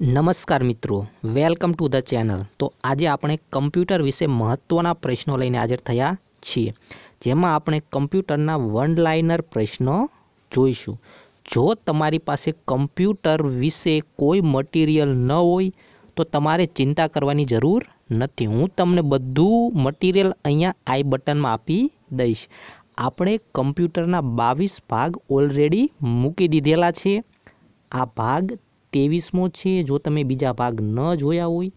નમસ્કાર મિત્રો welcome to the channel તો આજે આપણે કમ્પ્યુટર વિશે મહત્ત્વના પ્રશ્નો લઈને હાજર થયા છીએ જેમાં આપણે કમ્પ્યુટરના વન લાઇનર પ્રશ્નો જોઈશું જો તમારી પાસે કમ્પ્યુટર વિશે કોઈ મટીરિયલ ન હોય તો તમારે ચિંતા કરવાની જરૂર નથી હું તમને બધું મટીરિયલ અહીંયા આઈ બટનમાં આપી દઈશ આપણે કમ્પ્યુટરના બાવીસ ભાગ ઓલરેડી મૂકી દીધેલા છે આ ભાગ ત્રેવીસમો છે જો તમે બીજા ભાગ ન જોયા હોય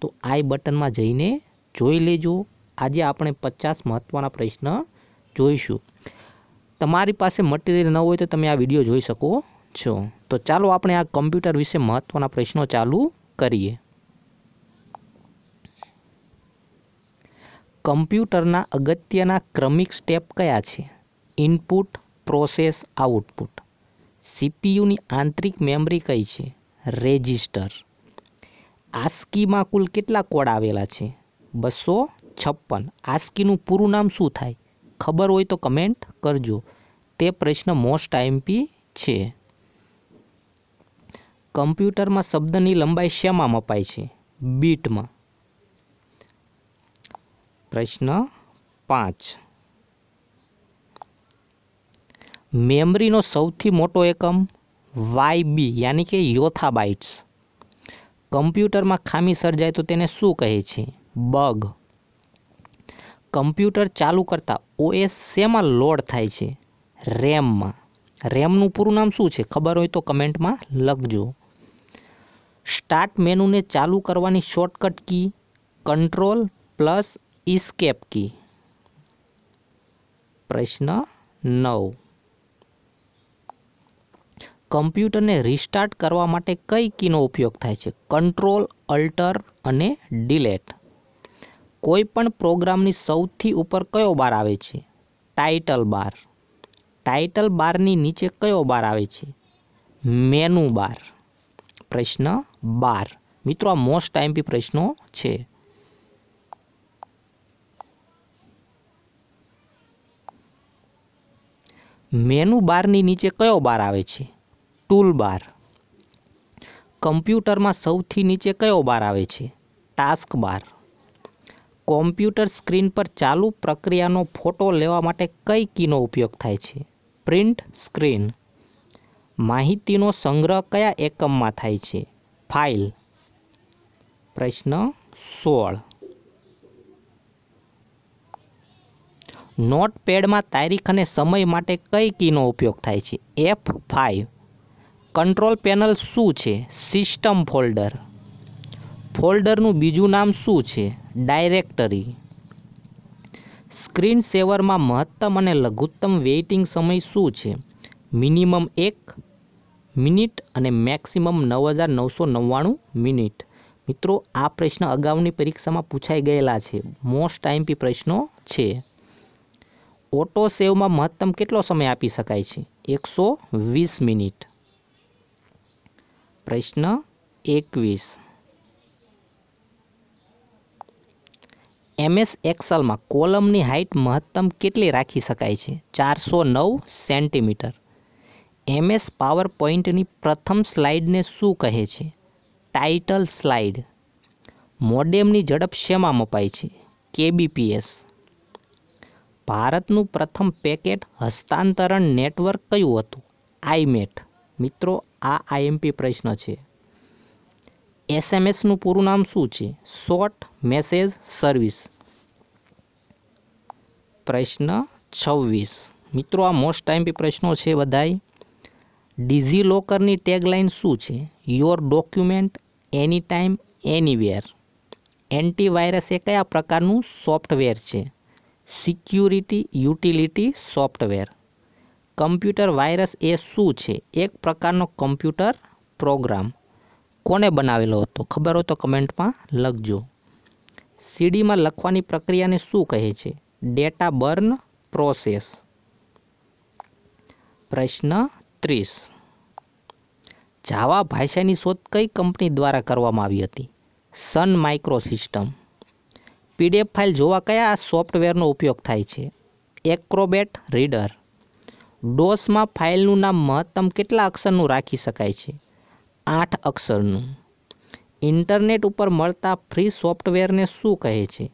તો આઈ બટનમાં જઈને જોઈ લેજો આજે આપણે પચાસ મહત્ત્વના પ્રશ્ન જોઈશું તમારી પાસે મટીરિયલ ન હોય તો તમે આ વિડીયો જોઈ શકો છો તો ચાલો આપણે આ કમ્પ્યુટર વિશે મહત્ત્વના પ્રશ્નો ચાલુ કરીએ કમ્પ્યુટરના અગત્યના ક્રમિક સ્ટેપ કયા છે ઇનપુટ પ્રોસેસ આઉટપુટ સીપીયુની આંતરિક મેમરી કઈ છે રેજિસ્ટર આસ્કીમાં કુલ કેટલા કોડ આવેલા છે બસો છપ્પન આસ્કીનું પૂરું નામ શું થાય ખબર હોય તો કમેન્ટ કરજો તે પ્રશ્ન મોસ્ટ આઈમ્પી છે કમ્પ્યુટરમાં શબ્દની લંબાઈ શેમાં મપાય છે બીટમાં પ્રશ્ન પાંચ મેમરીનો સૌથી મોટો એકમ વાયબી યાની કે યોથાબાઇટ્સ કમ્પ્યુટરમાં ખામી સર્જાય તો તેને શું કહે છે બગ કમ્પ્યુટર ચાલુ કરતાં ઓએસ શેમાં લોડ થાય છે રેમમાં રેમનું પૂરું નામ શું છે ખબર હોય તો કમેન્ટમાં લખજો સ્ટાર્ટ મેનુને ચાલુ કરવાની shortcut key control plus escape key પ્રશ્ન નવ કમ્પ્યુટરને રિસ્ટાર્ટ કરવા માટે કઈ કીનો ઉપયોગ થાય છે કંટ્રોલ અલ્ટર અને ડિલેટ કોઈ પણ પ્રોગ્રામની સૌથી ઉપર કયો બાર આવે છે ટાઇટલ બાર ટાઇટલ બારની નીચે કયો બાર આવે છે મેનુ બાર પ્રશ્ન બાર મિત્રો આ મોસ્ટ ટાઈમપી પ્રશ્નો છે મેનુ બારની નીચે કયો બાર આવે છે ટૂલ બાર કમ્પ્યુટરમાં સૌથી નીચે કયો બાર આવે છે ટાસ્ક બાર કોમ્પ્યુટર સ્ક્રીન પર ચાલુ પ્રક્રિયાનો ફોટો લેવા માટે કઈ કીનો ઉપયોગ થાય છે પ્રિન્ટ સ્ક્રીન માહિતીનો સંગ્રહ કયા એકમમાં થાય છે ફાઇલ પ્રશ્ન સોળ નોટપેડમાં તારીખ અને સમય માટે કઈ કીનો ઉપયોગ થાય છે એફ ફાઇવ કંટ્રોલ પેનલ શું છે સિસ્ટમ ફોલ્ડર ફોલ્ડરનું બીજું નામ શું છે ડાયરેક્ટરી સ્ક્રીન સેવરમાં મહત્તમ અને લઘુત્તમ વેઇટિંગ સમય શું છે મિનિમમ એક મિનિટ અને મેક્સિમમ નવ હજાર નવસો નવ્વાણું મિનિટ મિત્રો આ પ્રશ્ન અગાઉની પરીક્ષામાં પૂછાઈ ગયેલા છે મોસ્ટ ટાઈમપી પ્રશ્નો છે ઓટો સેવમાં મહત્તમ કેટલો સમય આપી શકાય છે એકસો વીસ મિનિટ પ્રશ્ન એકવીસ એમએસ એક્સલમાં કોલમની હાઇટ મહત્તમ કેટલી રાખી શકાય છે ચારસો નવ સેન્ટીમીટર એમએસ પાવર પોઈન્ટની પ્રથમ સ્લાઇડને શું કહે છે ટાઇટલ સ્લાઇડ મોડેમની ઝડપ શેમાં મપાય છે કેબીપીએસ ભારતનું પ્રથમ પેકેટ હસ્તાંતરણ નેટવર્ક કયું હતું આઈમેટ મિત્રો આ આઈએમપી પ્રશ્ન છે એસએમએસનું પૂરું નામ શું છે શોર્ટ મેસેજ સર્વિસ પ્રશ્ન છવ્વીસ મિત્રો આ મોસ્ટ ટાઈમ પ્રશ્નો છે બધાય ડીઝી લોકરની ટેગલાઇન શું છે your document any time anywhere antivirus એ કયા પ્રકારનું સોફ્ટવેર છે security utility software computer virus એ શું છે એક પ્રકારનો કમ્પ્યુટર પ્રોગ્રામ કોને બનાવેલો હતો ખબર હોય તો કમેન્ટમાં લખજો સીડીમાં લખવાની પ્રક્રિયાને શું કહે છે ડેટા બર્ન પ્રોસેસ પ્રશ્ન ત્રીસ જાવા ભાષાની શોધ કઈ કંપની દ્વારા કરવામાં આવી હતી Sun micro system PDF file જોવા કયા સોફ્ટવેરનો ઉપયોગ થાય છે એક્રોબેટ રીડર ડોસમાં ફાઇલનું નામ મહત્તમ કેટલા અક્ષરનું રાખી શકાય છે આઠ અક્ષરનું ઇન્ટરનેટ ઉપર મળતા ફ્રી સોફ્ટવેરને શું કહે છે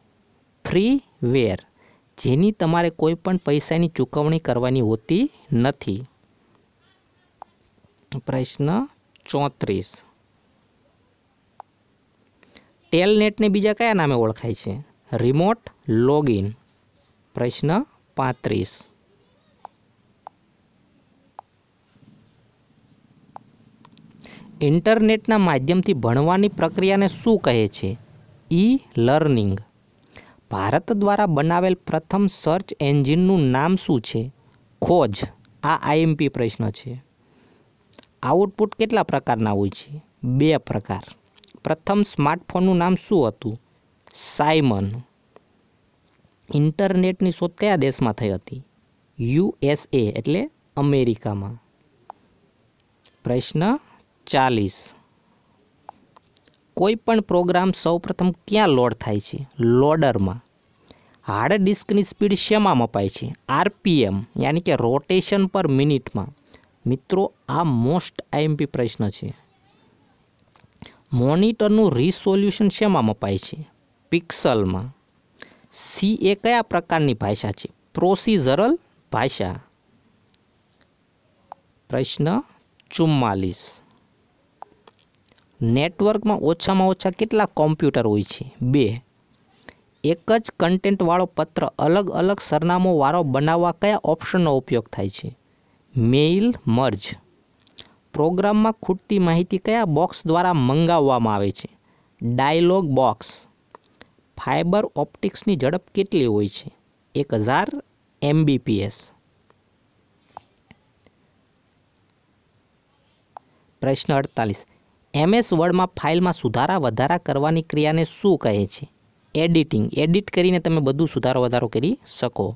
ફ્રી વેર જેની તમારે કોઈ પણ પૈસાની ચૂકવણી કરવાની હોતી નથી પ્રશ્ન ચોત્રીસ ટેલનેટને બીજા કયા નામે ઓળખાય છે રિમોટ લોગિન પ્રશ્ન પાંત્રીસ ઇન્ટરનેટના માધ્યમથી ભણવાની પ્રક્રિયાને શું કહે છે ઈ લર્નિંગ ભારત દ્વારા બનાવેલ પ્રથમ સર્ચ એન્જિનનું નામ શું છે ખોજ આ આઈએમપી પ્રશ્ન છે આઉટપુટ કેટલા પ્રકારના હોય છે બે પ્રકાર પ્રથમ સ્માર્ટફોનનું નામ શું હતું સાયમન ઇન્ટરનેટની શોધ કયા દેશમાં થઈ હતી યુએસએ એટલે અમેરિકામાં પ્રશ્ન ચાલીસ કોઈપણ પ્રોગ્રામ સૌપ્રથમ ક્યાં લોડ થાય છે લોડરમાં હાર્ડ ડિસ્કની સ્પીડ શેમાં મપાય છે આરપીએમ યાની કે રોટેશન પર મિનિટમાં મિત્રો આ મોસ્ટ આઈએમપી પ્રશ્ન છે મોનિટરનું રિસોલ્યુશન શેમાં મપાય છે પિક્સલમાં સી એ કયા પ્રકારની ભાષા છે પ્રોસિઝરલ ભાષા પ્રશ્ન ચુમ્માલીસ નેટવર્કમાં ઓછામાં ઓછા કેટલા કોમ્પ્યુટર હોય છે બે એક જ કન્ટેન્ટવાળો પત્ર અલગ અલગ સરનામોવાળો બનાવવા કયા ઓપ્શનનો ઉપયોગ થાય છે મેઇલ મર્જ પ્રોગ્રામમાં ખૂટતી માહિતી કયા બોક્સ દ્વારા મંગાવવામાં આવે છે ડાયલોગ બોક્સ ફાઇબર ઓપ્ટિક્સની ઝડપ કેટલી હોય છે એક હજાર એમબીપીએસ પ્રશ્ન અડતાલીસ એમએસ વર્ડમાં ફાઇલમાં સુધારા વધારા કરવાની ક્રિયાને શું કહે છે એડિટિંગ એડિટ કરીને તમે બધું સુધારો વધારો કરી શકો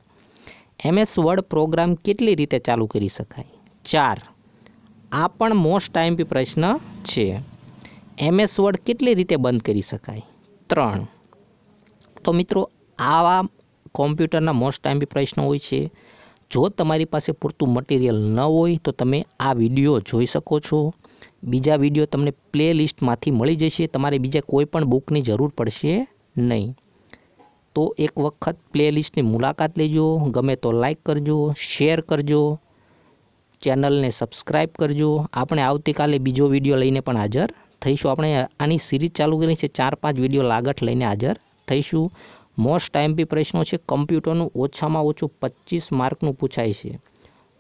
એમએસ વર્ડ પ્રોગ્રામ કેટલી રીતે ચાલુ કરી શકાય ચાર આ પણ મોસ્ટ ટાઈમપી પ્રશ્ન છે એમએસ વર્ડ કેટલી રીતે બંધ કરી શકાય ત્રણ તો મિત્રો આવા કોમ્પ્યુટરના મોસ્ટ ટાઈમપી પ્રશ્નો હોય છે જો તમારી પાસે પૂરતું મટીરિયલ ન હોય તો તમે આ વિડીયો જોઈ શકો છો બીજા વિડીયો તમને પ્લે લિસ્ટમાંથી મળી જશે તમારે બીજા કોઈ પણ બુકની જરૂર પડશે નહીં તો એક વખત પ્લે લિસ્ટની મુલાકાત લેજો ગમે તો લાઇક કરજો શેર કરજો ચેનલને સબસ્ક્રાઇબ કરજો આપણે આવતીકાલે બીજો વિડીયો લઈને પણ હાજર થઈશું આપણે આની સિરીઝ ચાલુ કરી છે ચાર પાંચ વિડીયો લાગઠ લઈને હાજર થઈશું મોસ્ટ ટાઈમ બી પ્રશ્નો છે કમ્પ્યુટરનું ઓછામાં ઓછું પચીસ માર્કનું પૂછાય છે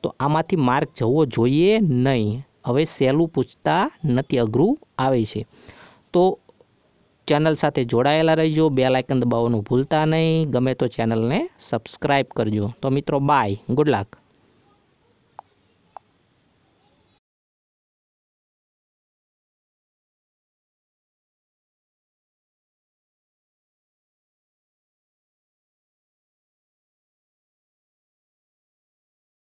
તો આમાંથી માર્ક જવો જોઈએ નહીં હવે સહેલું પૂછતા નથી અઘરું આવે છે તો ચેનલ સાથે જોડાયેલા રહીજો બે લાઇકન દબાવવાનું ભૂલતા નહીં ગમે તો ચેનલને સબસ્ક્રાઈબ કરજો તો મિત્રો બાય ગુડ લક